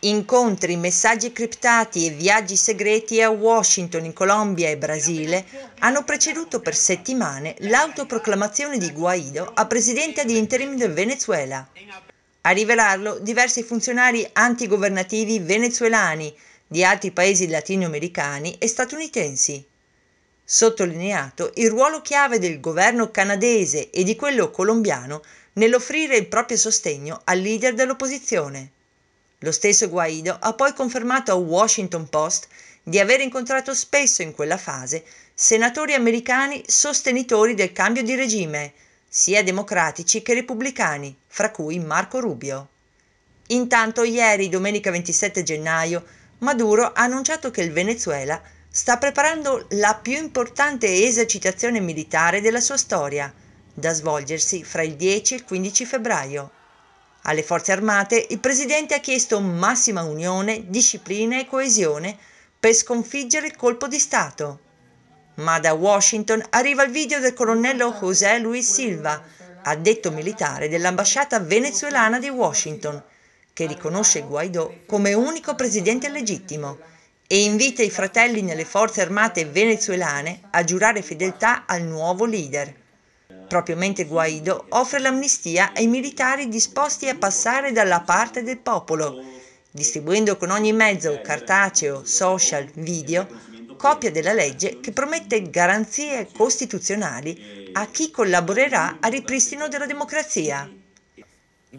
Incontri, messaggi criptati e viaggi segreti a Washington, in Colombia e Brasile hanno preceduto per settimane l'autoproclamazione di Guaido a presidente ad interim del Venezuela. A rivelarlo diversi funzionari antigovernativi venezuelani di altri paesi latinoamericani e statunitensi. Sottolineato il ruolo chiave del governo canadese e di quello colombiano nell'offrire il proprio sostegno al leader dell'opposizione. Lo stesso Guaido ha poi confermato a Washington Post di aver incontrato spesso in quella fase senatori americani sostenitori del cambio di regime, sia democratici che repubblicani, fra cui Marco Rubio. Intanto ieri, domenica 27 gennaio, Maduro ha annunciato che il Venezuela sta preparando la più importante esercitazione militare della sua storia, da svolgersi fra il 10 e il 15 febbraio. Alle forze armate il presidente ha chiesto massima unione, disciplina e coesione per sconfiggere il colpo di Stato. Ma da Washington arriva il video del colonnello José Luis Silva, addetto militare dell'ambasciata venezuelana di Washington, che riconosce Guaidó come unico presidente legittimo e invita i fratelli nelle forze armate venezuelane a giurare fedeltà al nuovo leader propriamente Guaido offre l'amnistia ai militari disposti a passare dalla parte del popolo, distribuendo con ogni mezzo cartaceo, social, video, copia della legge che promette garanzie costituzionali a chi collaborerà al ripristino della democrazia.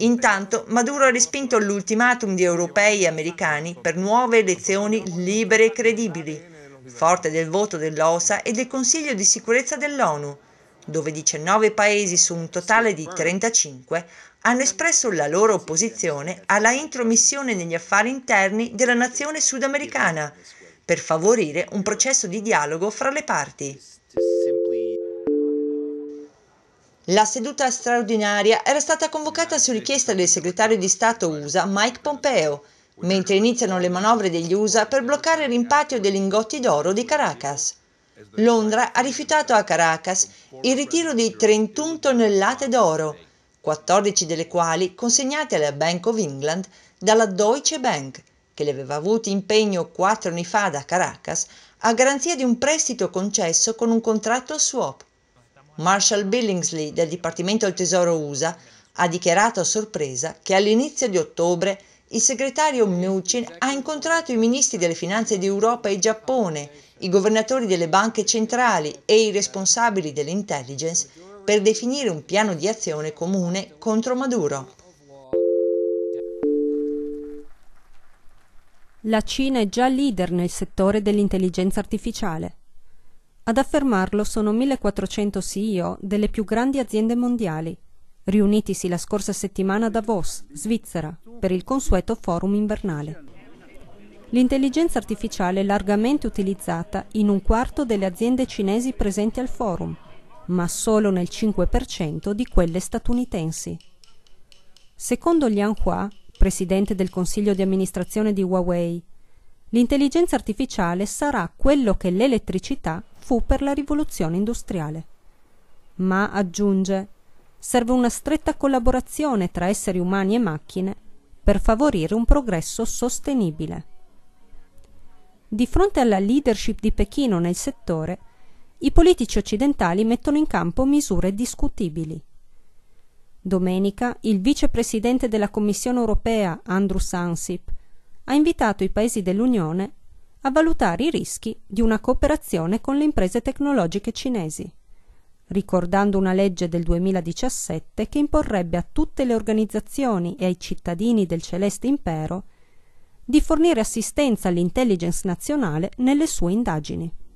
Intanto Maduro ha respinto l'ultimatum di europei e americani per nuove elezioni libere e credibili, forte del voto dell'OSA e del Consiglio di sicurezza dell'ONU, dove 19 paesi su un totale di 35 hanno espresso la loro opposizione alla intromissione negli affari interni della nazione sudamericana per favorire un processo di dialogo fra le parti. La seduta straordinaria era stata convocata su richiesta del segretario di Stato USA Mike Pompeo, mentre iniziano le manovre degli USA per bloccare il rimpatrio dei lingotti d'oro di Caracas. Londra ha rifiutato a Caracas il ritiro di 31 tonnellate d'oro, 14 delle quali consegnate alla Bank of England dalla Deutsche Bank, che le aveva avute in pegno quattro anni fa da Caracas a garanzia di un prestito concesso con un contratto swap. Marshall Billingsley del Dipartimento del Tesoro USA ha dichiarato a sorpresa che all'inizio di ottobre il segretario Mnuchin ha incontrato i ministri delle finanze di Europa e Giappone, i governatori delle banche centrali e i responsabili dell'intelligence per definire un piano di azione comune contro Maduro. La Cina è già leader nel settore dell'intelligenza artificiale. Ad affermarlo sono 1400 CEO delle più grandi aziende mondiali riunitisi la scorsa settimana a Davos, Svizzera, per il consueto forum invernale. L'intelligenza artificiale è largamente utilizzata in un quarto delle aziende cinesi presenti al forum, ma solo nel 5% di quelle statunitensi. Secondo Liang Hua, presidente del consiglio di amministrazione di Huawei, l'intelligenza artificiale sarà quello che l'elettricità fu per la rivoluzione industriale. Ma, aggiunge, serve una stretta collaborazione tra esseri umani e macchine per favorire un progresso sostenibile. Di fronte alla leadership di Pechino nel settore, i politici occidentali mettono in campo misure discutibili. Domenica il vicepresidente della Commissione europea, Andrew Sansip, ha invitato i paesi dell'Unione a valutare i rischi di una cooperazione con le imprese tecnologiche cinesi ricordando una legge del 2017 che imporrebbe a tutte le organizzazioni e ai cittadini del Celeste Impero di fornire assistenza all'intelligence nazionale nelle sue indagini.